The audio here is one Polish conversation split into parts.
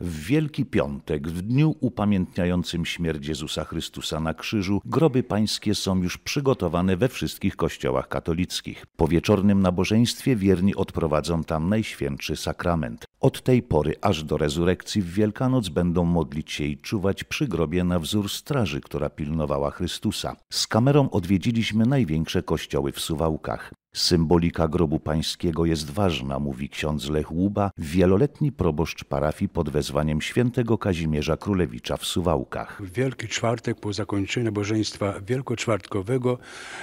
W Wielki Piątek, w dniu upamiętniającym śmierć Jezusa Chrystusa na krzyżu, groby pańskie są już przygotowane we wszystkich kościołach katolickich. Po wieczornym nabożeństwie wierni odprowadzą tam Najświętszy Sakrament. Od tej pory aż do rezurekcji w Wielkanoc będą modlić się i czuwać przy grobie na wzór straży, która pilnowała Chrystusa. Z kamerą odwiedziliśmy największe kościoły w Suwałkach. Symbolika grobu pańskiego jest ważna, mówi ksiądz Lech Łuba, wieloletni proboszcz parafii pod wezwaniem świętego Kazimierza Królewicza w Suwałkach. W Wielki Czwartek po zakończeniu bożeństwa wielkoczwartkowego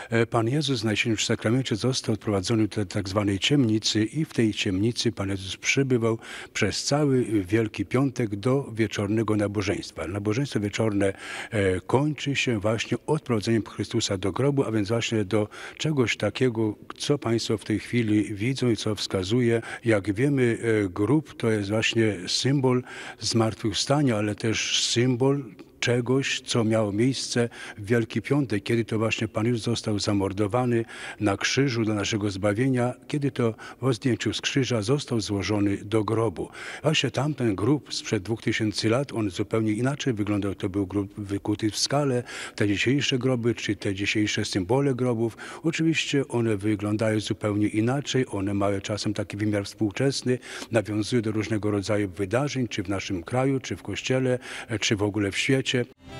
e, Pan Jezus w Najświętszym Sakramencie został odprowadzony do tzw. Tak ciemnicy i w tej ciemnicy Pan Jezus przybywał przez cały Wielki Piątek do wieczornego nabożeństwa. Nabożeństwo wieczorne e, kończy się właśnie odprowadzeniem Chrystusa do grobu, a więc właśnie do czegoś takiego, co Państwo w tej chwili widzą i co wskazuje. Jak wiemy, e, grób to jest właśnie symbol zmartwychwstania, ale też symbol czegoś, co miało miejsce w Wielki Piątek, kiedy to właśnie Pan Jezus został zamordowany na krzyżu dla naszego zbawienia, kiedy to po zdjęciu z krzyża został złożony do grobu. Właśnie tamten grób sprzed 2000 lat, on zupełnie inaczej wyglądał. To był grób wykuty w skalę. Te dzisiejsze groby, czy te dzisiejsze symbole grobów, oczywiście one wyglądają zupełnie inaczej. One mają czasem taki wymiar współczesny, nawiązują do różnego rodzaju wydarzeń, czy w naszym kraju, czy w kościele, czy w ogóle w świecie. будущее.